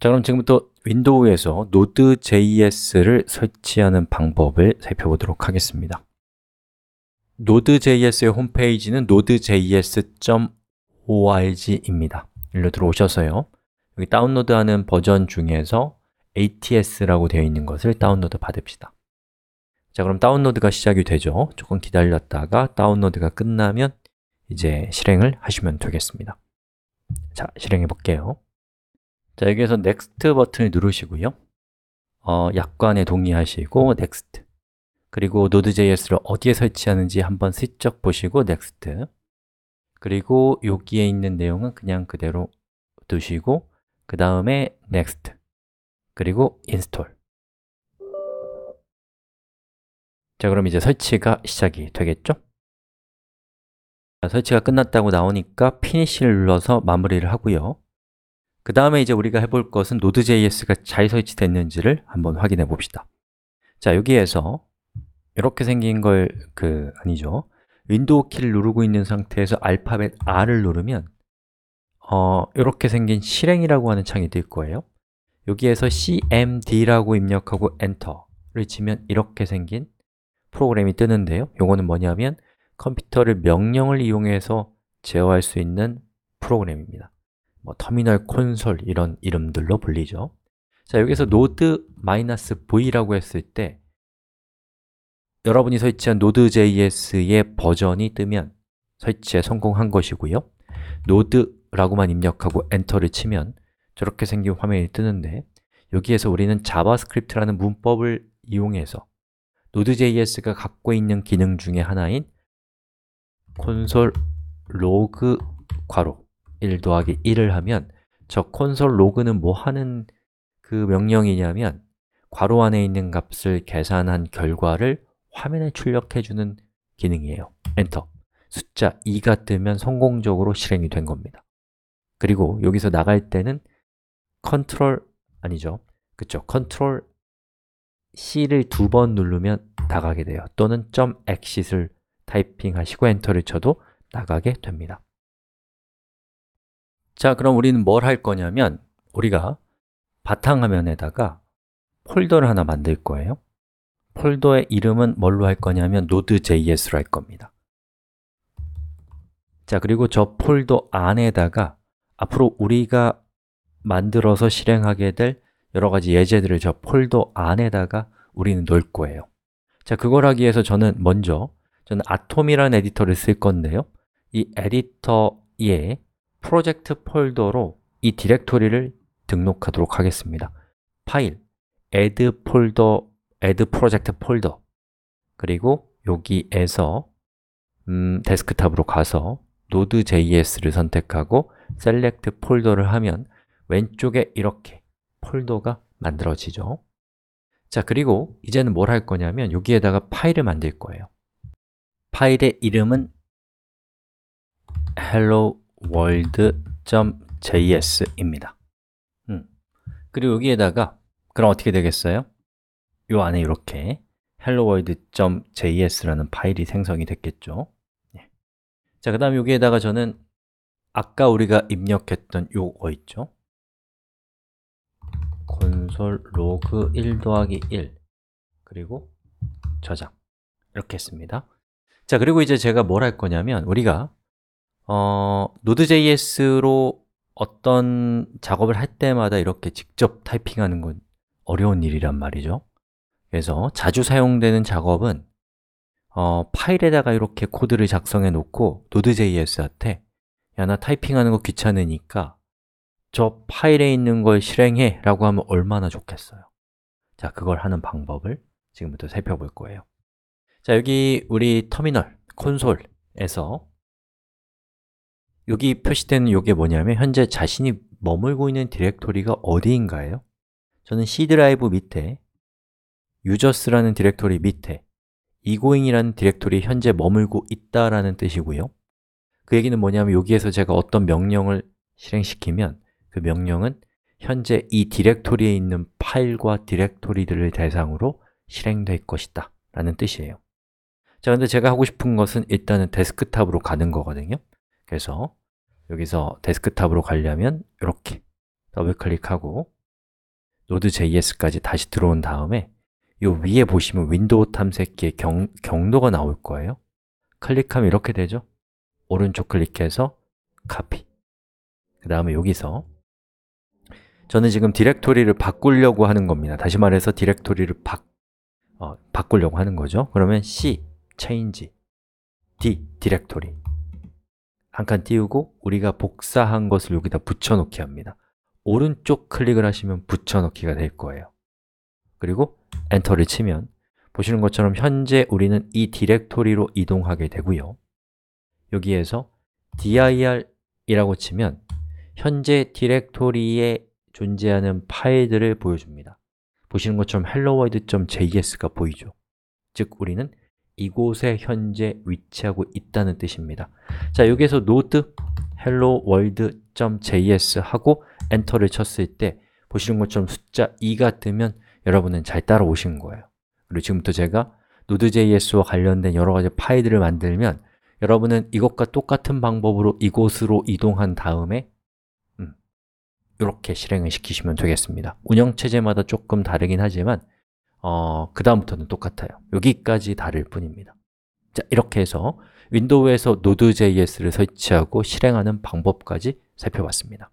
자, 그럼 지금부터 윈도우에서 Node.js를 설치하는 방법을 살펴보도록 하겠습니다. Node.js의 홈페이지는 nodejs.org입니다. 일로 들어오셔서요. 여기 다운로드하는 버전 중에서 ATS라고 되어 있는 것을 다운로드 받읍시다. 자, 그럼 다운로드가 시작이 되죠. 조금 기다렸다가 다운로드가 끝나면 이제 실행을 하시면 되겠습니다. 자, 실행해 볼게요. 자, 여기에서 넥스트 버튼을 누르시고요 어, 약관에 동의하시고 넥스트 그리고 Node.js를 어디에 설치하는지 한번 슬쩍 보시고 넥스트 그리고 여기에 있는 내용은 그냥 그대로 두시고 그 다음에 넥스트 그리고 인스톨 자, 그럼 이제 설치가 시작이 되겠죠? 자, 설치가 끝났다고 나오니까 피니시를 눌러서 마무리를 하고요 그 다음에 이제 우리가 해볼 것은 Node.js가 잘 설치됐는지를 한번 확인해 봅시다 자, 여기에서 이렇게 생긴 걸, 그, 아니죠 윈도우 키를 누르고 있는 상태에서 알파벳 R을 누르면 어, 이렇게 생긴 실행이라고 하는 창이 뜰 거예요 여기에서 cmd라고 입력하고 엔터를 치면 이렇게 생긴 프로그램이 뜨는데요 요거는 뭐냐면 컴퓨터를 명령을 이용해서 제어할 수 있는 프로그램입니다 뭐 터미널 콘솔 이런 이름들로 불리죠 자, 여기서 node-v라고 했을 때 여러분이 설치한 node.js의 버전이 뜨면 설치에 성공한 것이고요 node라고만 입력하고 엔터를 치면 저렇게 생긴 화면이 뜨는데 여기에서 우리는 자바스크립트라는 문법을 이용해서 node.js가 갖고 있는 기능 중의 하나인 콘솔 로그 괄호 1 더하기 1을 하면 저 콘솔 로그는 뭐 하는 그 명령이냐면 괄호 안에 있는 값을 계산한 결과를 화면에 출력해주는 기능이에요 엔터 숫자 2가 뜨면 성공적으로 실행이 된 겁니다 그리고 여기서 나갈 때는 컨트롤 아니죠 그쵸 컨트롤 C를 두 번 누르면 나가게 돼요 또는 점 .exit을 타이핑하시고 엔터를 쳐도 나가게 됩니다 자, 그럼 우리는 뭘 할 거냐면 우리가 바탕화면에다가 폴더를 하나 만들 거예요 폴더의 이름은 뭘로 할 거냐면 node.js로 할 겁니다 자, 그리고 저 폴더 안에다가 앞으로 우리가 만들어서 실행하게 될 여러 가지 예제들을 저 폴더 안에다가 우리는 넣을 거예요 자, 그걸 하기 위해서 저는 먼저 저는 아톰이라는 에디터를 쓸 건데요 이 에디터에 프로젝트 폴더로 이 디렉토리를 등록하도록 하겠습니다. 파일, add 폴더, add 프로젝트 폴더 그리고 여기에서 음, 데스크탑으로 가서 node.js를 선택하고 select 폴더를 하면 왼쪽에 이렇게 폴더가 만들어지죠 자, 그리고 이제는 뭘 할 거냐면 여기에다가 파일을 만들 거예요 파일의 이름은 hello world.js입니다. 음. 그리고 여기에다가 그럼 어떻게 되겠어요? 요 안에 이렇게 helloworld.js라는 파일이 생성이 됐겠죠. 예. 자, 그 다음 여기에다가 저는 아까 우리가 입력했던 요거 있죠? console log 1 더하기 1 그리고 저장 이렇게 했습니다. 자, 그리고 이제 제가 뭘 할 거냐면 우리가 어, n o j s 로 어떤 작업을 할 때마다 이렇게 직접 타이핑하는 건 어려운 일이란 말이죠 그래서 자주 사용되는 작업은 어, 파일에다가 이렇게 코드를 작성해 놓고 노드 j s 한테 야, 나 타이핑하는 거 귀찮으니까 저 파일에 있는 걸 실행해 라고 하면 얼마나 좋겠어요 자, 그걸 하는 방법을 지금부터 살펴볼 거예요 자, 여기 우리 터미널, 콘솔에서 여기 표시되는 이게 뭐냐면 현재 자신이 머물고 있는 디렉토리가 어디인가요 저는 C 드라이브 밑에 users라는 디렉토리 밑에 egoing이라는 디렉토리 현재 머물고 있다라는 뜻이고요 그 얘기는 뭐냐면 여기에서 제가 어떤 명령을 실행시키면 그 명령은 현재 이 디렉토리에 있는 파일과 디렉토리들을 대상으로 실행될 것이다 라는 뜻이에요 자, 근데 제가 하고 싶은 것은 일단은 데스크탑으로 가는 거거든요 그래서 여기서 데스크탑으로 가려면 이렇게 더블 클릭하고 Node.js까지 다시 들어온 다음에 이 위에 보시면 윈도우 탐색기의 경, 경로가 나올 거예요 클릭하면 이렇게 되죠? 오른쪽 클릭해서 카피 그 다음에 여기서 저는 지금 디렉토리를 바꾸려고 하는 겁니다 다시 말해서 디렉토리를 바, 어, 바꾸려고 하는 거죠 그러면 C, change D, 디렉토리 한칸 띄우고 우리가 복사한 것을 여기다 붙여넣기 합니다 오른쪽 클릭을 하시면 붙여넣기가 될 거예요 그리고 엔터를 치면 보시는 것처럼 현재 우리는 이 디렉토리로 이동하게 되고요 여기에서 dir이라고 치면 현재 디렉토리에 존재하는 파일들을 보여줍니다 보시는 것처럼 helloworld.js가 보이죠 즉 우리는 이곳에 현재 위치하고 있다는 뜻입니다 자, 여기에서 node hello world.js 하고 엔터를 쳤을 때 보시는 것처럼 숫자 2가 뜨면 여러분은 잘 따라오신 거예요 그리고 지금부터 제가 node.js와 관련된 여러 가지 파일들을 만들면 여러분은 이것과 똑같은 방법으로 이곳으로 이동한 다음에 음, 이렇게 실행을 시키시면 되겠습니다 운영체제마다 조금 다르긴 하지만 어, 그 다음부터는 똑같아요 여기까지 다를 뿐입니다 자, 이렇게 해서 윈도우에서 Node.js를 설치하고 실행하는 방법까지 살펴봤습니다